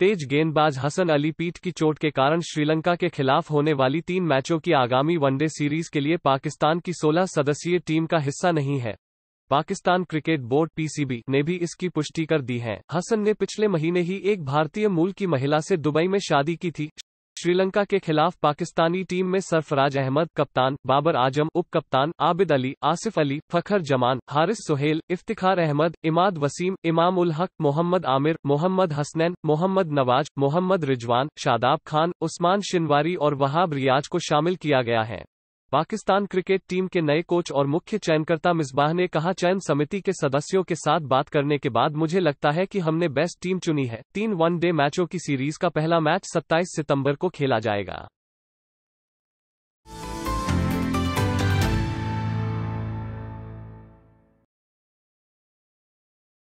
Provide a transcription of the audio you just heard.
तेज गेंदबाज हसन अली पीठ की चोट के कारण श्रीलंका के खिलाफ होने वाली तीन मैचों की आगामी वनडे सीरीज के लिए पाकिस्तान की 16 सदस्यीय टीम का हिस्सा नहीं है पाकिस्तान क्रिकेट बोर्ड पीसीबी ने भी इसकी पुष्टि कर दी है हसन ने पिछले महीने ही एक भारतीय मूल की महिला से दुबई में शादी की थी श्रीलंका के खिलाफ पाकिस्तानी टीम में सरफराज अहमद कप्तान बाबर आजम उप कप्तान आबिद अली आसिफ अली फखर जमान हारिस सुहेल इफ्तिखार अहमद इमाद वसीम इमाम उल हक मोहम्मद आमिर मोहम्मद हसनैन मोहम्मद नवाज मोहम्मद रिजवान शादाब खान उस्मान शिनवारी और वहाब रियाज को शामिल किया गया है पाकिस्तान क्रिकेट टीम के नए कोच और मुख्य चयनकर्ता मिसबाह ने कहा चयन समिति के सदस्यों के साथ बात करने के बाद मुझे लगता है कि हमने बेस्ट टीम चुनी है तीन वनडे मैचों की सीरीज का पहला मैच 27 सितंबर को खेला जाएगा